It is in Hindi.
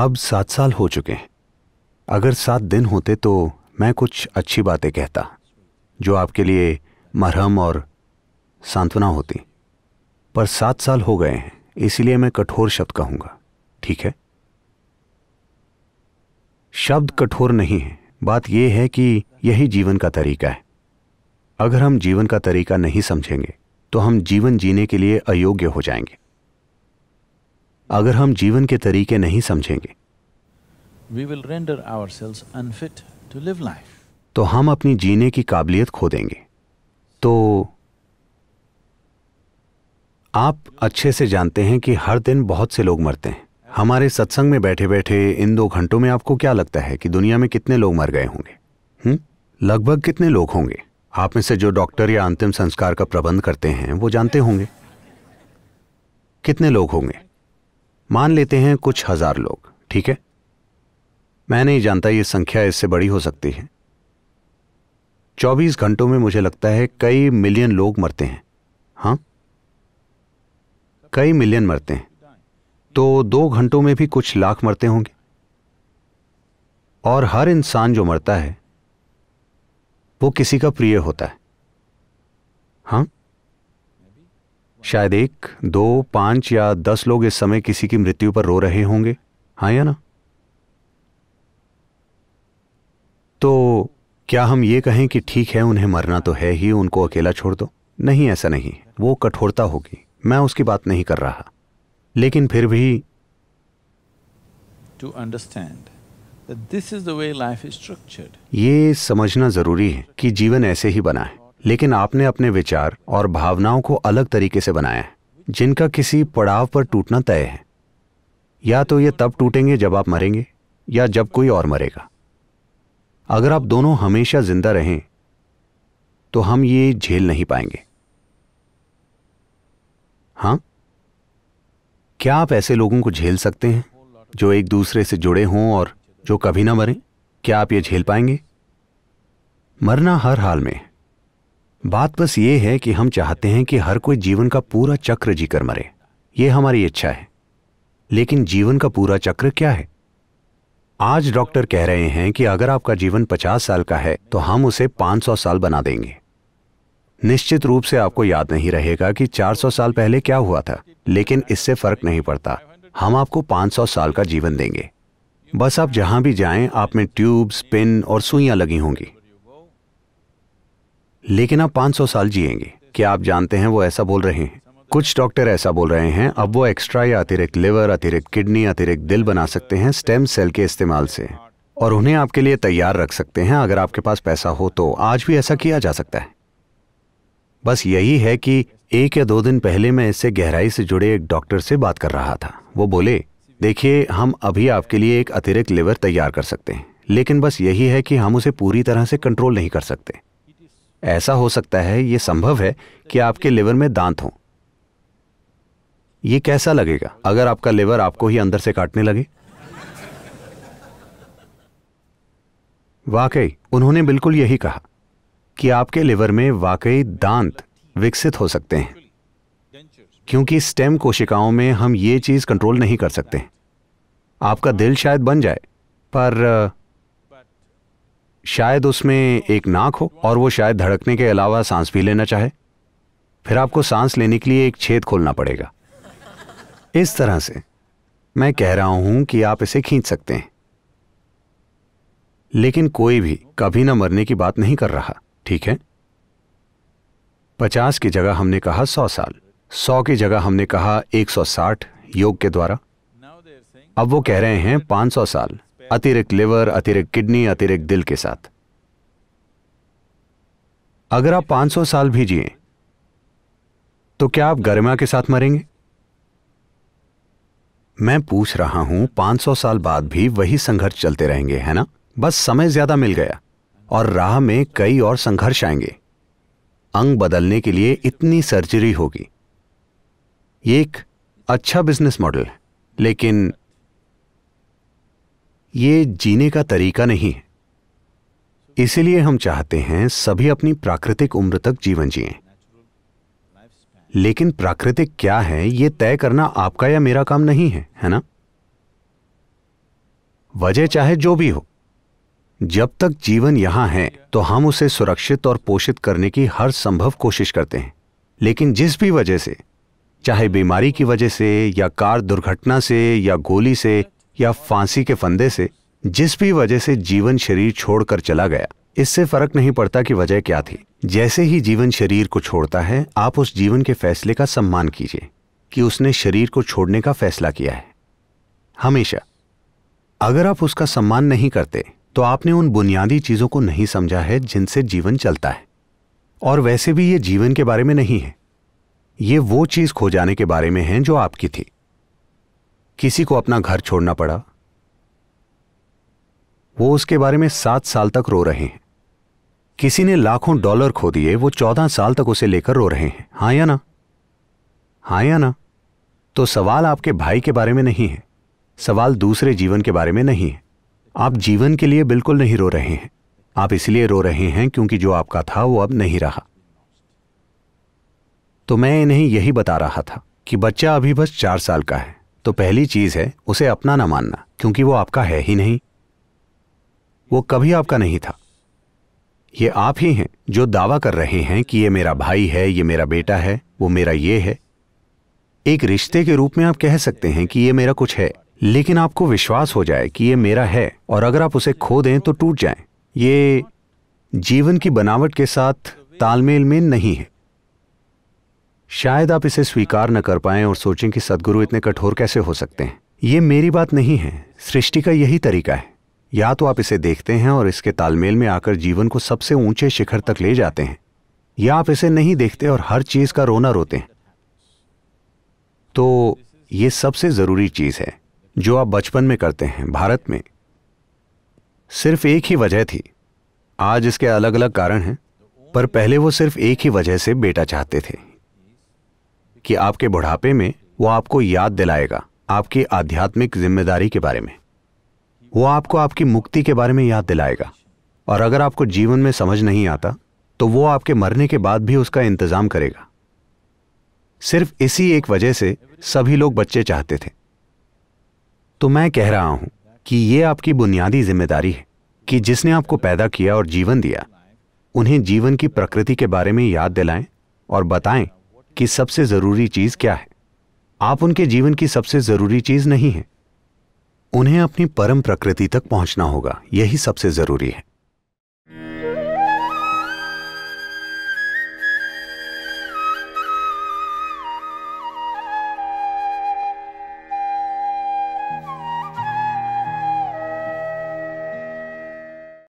अब सात साल हो चुके हैं अगर सात दिन होते तो मैं कुछ अच्छी बातें कहता जो आपके लिए मरहम और सांत्वना होती पर सात साल हो गए हैं इसलिए मैं कठोर शब्द कहूंगा ठीक है शब्द कठोर नहीं है बात यह है कि यही जीवन का तरीका है अगर हम जीवन का तरीका नहीं समझेंगे तो हम जीवन जीने के लिए अयोग्य हो जाएंगे अगर हम जीवन के तरीके नहीं समझेंगे तो हम अपनी जीने की काबिलियत खो देंगे तो आप अच्छे से जानते हैं कि हर दिन बहुत से लोग मरते हैं हमारे सत्संग में बैठे बैठे इन दो घंटों में आपको क्या लगता है कि दुनिया में कितने लोग मर गए होंगे लगभग कितने लोग होंगे आप में से जो डॉक्टर या अंतिम संस्कार का प्रबंध करते हैं वो जानते होंगे कितने लोग होंगे मान लेते हैं कुछ हजार लोग ठीक है मैं नहीं जानता ये संख्या इससे बड़ी हो सकती है 24 घंटों में मुझे लगता है कई मिलियन लोग मरते हैं हाँ कई मिलियन मरते हैं तो दो घंटों में भी कुछ लाख मरते होंगे और हर इंसान जो मरता है वो किसी का प्रिय होता है हाँ शायद एक दो पांच या दस लोग इस समय किसी की मृत्यु पर रो रहे होंगे हाँ या ना तो क्या हम ये कहें कि ठीक है उन्हें मरना तो है ही उनको अकेला छोड़ दो नहीं ऐसा नहीं वो कठोरता होगी मैं उसकी बात नहीं कर रहा लेकिन फिर भी to understand this is the way life is structured ये समझना जरूरी है कि जीवन ऐसे ही बना है लेकिन आपने अपने विचार और भावनाओं को अलग तरीके से बनाया है जिनका किसी पड़ाव पर टूटना तय है या तो ये तब टूटेंगे जब आप मरेंगे या जब कोई और मरेगा अगर आप दोनों हमेशा जिंदा रहें तो हम ये झेल नहीं पाएंगे हां क्या आप ऐसे लोगों को झेल सकते हैं जो एक दूसरे से जुड़े हों और जो कभी ना मरें क्या आप ये झेल पाएंगे मरना हर हाल में है बात बस ये है कि हम चाहते हैं कि हर कोई जीवन का पूरा चक्र जीकर मरे ये हमारी इच्छा है लेकिन जीवन का पूरा चक्र क्या है आज डॉक्टर कह रहे हैं कि अगर आपका जीवन 50 साल का है तो हम उसे 500 साल बना देंगे निश्चित रूप से आपको याद नहीं रहेगा कि 400 साल पहले क्या हुआ था लेकिन इससे फर्क नहीं पड़ता हम आपको 500 साल का जीवन देंगे बस आप जहां भी जाएं आप में ट्यूब्स पिन और सुइयां लगी होंगी लेकिन आप 500 साल जिएंगे क्या आप जानते हैं वो ऐसा बोल रहे हैं कुछ डॉक्टर ऐसा बोल रहे हैं अब वो एक्स्ट्रा या अतिरिक्त लिवर अतिरिक्त किडनी अतिरिक्त दिल बना सकते हैं स्टेम सेल के इस्तेमाल से और उन्हें आपके लिए तैयार रख सकते हैं अगर आपके पास पैसा हो तो आज भी ऐसा किया जा सकता है बस यही है कि एक या दो दिन पहले मैं इससे गहराई से जुड़े एक डॉक्टर से बात कर रहा था वो बोले देखिए हम अभी आपके लिए एक अतिरिक्त लिवर तैयार कर सकते हैं लेकिन बस यही है कि हम उसे पूरी तरह से कंट्रोल नहीं कर सकते ऐसा हो सकता है ये संभव है कि आपके लिवर में दांत हों ये कैसा लगेगा अगर आपका लिवर आपको ही अंदर से काटने लगे वाकई उन्होंने बिल्कुल यही कहा कि आपके लिवर में वाकई दांत विकसित हो सकते हैं क्योंकि स्टेम कोशिकाओं में हम ये चीज कंट्रोल नहीं कर सकते आपका दिल शायद बन जाए पर शायद उसमें एक नाक हो और वो शायद धड़कने के अलावा सांस भी लेना चाहे फिर आपको सांस लेने के लिए एक छेद खोलना पड़ेगा इस तरह से मैं कह रहा हूं कि आप इसे खींच सकते हैं लेकिन कोई भी कभी ना मरने की बात नहीं कर रहा ठीक है पचास की जगह हमने कहा सौ साल सौ की जगह हमने कहा एक सौ साठ योग के द्वारा अब वो कह रहे हैं पांच सौ साल अतिरिक्त लिवर अतिरिक्त किडनी अतिरिक्त दिल के साथ अगर आप 500 साल भी जिए तो क्या आप गर्मा के साथ मरेंगे मैं पूछ रहा हूं 500 साल बाद भी वही संघर्ष चलते रहेंगे है ना बस समय ज्यादा मिल गया और राह में कई और संघर्ष आएंगे अंग बदलने के लिए इतनी सर्जरी होगी ये एक अच्छा बिजनेस मॉडल है लेकिन ये जीने का तरीका नहीं है इसीलिए हम चाहते हैं सभी अपनी प्राकृतिक उम्र तक जीवन जिए लेकिन प्राकृतिक क्या है यह तय करना आपका या मेरा काम नहीं है है ना वजह चाहे जो भी हो जब तक जीवन यहां है तो हम उसे सुरक्षित और पोषित करने की हर संभव कोशिश करते हैं लेकिन जिस भी वजह से चाहे बीमारी की वजह से या कार दुर्घटना से या गोली से या फांसी के फंदे से जिस भी वजह से जीवन शरीर छोड़कर चला गया इससे फर्क नहीं पड़ता कि वजह क्या थी जैसे ही जीवन शरीर को छोड़ता है आप उस जीवन के फैसले का सम्मान कीजिए कि उसने शरीर को छोड़ने का फैसला किया है हमेशा अगर आप उसका सम्मान नहीं करते तो आपने उन बुनियादी चीजों को नहीं समझा है जिनसे जीवन चलता है और वैसे भी ये जीवन के बारे में नहीं है ये वो चीज खो जाने के बारे में है जो आपकी थी किसी को अपना घर छोड़ना पड़ा वो उसके बारे में सात साल तक रो रहे हैं किसी ने लाखों डॉलर खो दिए वो चौदह साल तक उसे लेकर रो रहे हैं हाँ या ना हाँ या ना तो सवाल आपके भाई के बारे में नहीं है सवाल दूसरे जीवन के बारे में नहीं है आप जीवन के लिए बिल्कुल नहीं रो रहे हैं आप इसलिए रो रहे हैं क्योंकि जो आपका था वो अब नहीं रहा तो मैं इन्हें यही बता रहा था कि बच्चा अभी बस चार साल का है तो पहली चीज़ है उसे अपना ना मानना क्योंकि वो आपका है ही नहीं वो कभी आपका नहीं था ये आप ही हैं जो दावा कर रहे हैं कि ये मेरा भाई है ये मेरा बेटा है वो मेरा ये है एक रिश्ते के रूप में आप कह सकते हैं कि ये मेरा कुछ है लेकिन आपको विश्वास हो जाए कि ये मेरा है और अगर आप उसे खो दें तो टूट जाए ये जीवन की बनावट के साथ तालमेल में नहीं है शायद आप इसे स्वीकार न कर पाएं और सोचें कि सदगुरु इतने कठोर कैसे हो सकते हैं ये मेरी बात नहीं है सृष्टि का यही तरीका है या तो आप इसे देखते हैं और इसके तालमेल में आकर जीवन को सबसे ऊंचे शिखर तक ले जाते हैं या आप इसे नहीं देखते और हर चीज का रोना रोते हैं तो ये सबसे जरूरी चीज है जो आप बचपन में करते हैं भारत में सिर्फ एक ही वजह थी आज इसके अलग अलग कारण हैं पर पहले वो सिर्फ एक ही वजह से बेटा चाहते थे कि आपके बुढ़ापे में वो आपको याद दिलाएगा आपकी आध्यात्मिक जिम्मेदारी के बारे में वो आपको आपकी मुक्ति के बारे में याद दिलाएगा और अगर आपको जीवन में समझ नहीं आता तो वो आपके मरने के बाद भी उसका इंतजाम करेगा सिर्फ इसी एक वजह से सभी लोग बच्चे चाहते थे तो मैं कह रहा हूं कि ये आपकी बुनियादी जिम्मेदारी है कि जिसने आपको पैदा किया और जीवन दिया उन्हें जीवन की प्रकृति के बारे में याद दिलाएं और बताएं कि सबसे जरूरी चीज क्या है आप उनके जीवन की सबसे जरूरी चीज नहीं है उन्हें अपनी परम प्रकृति तक पहुंचना होगा यही सबसे जरूरी है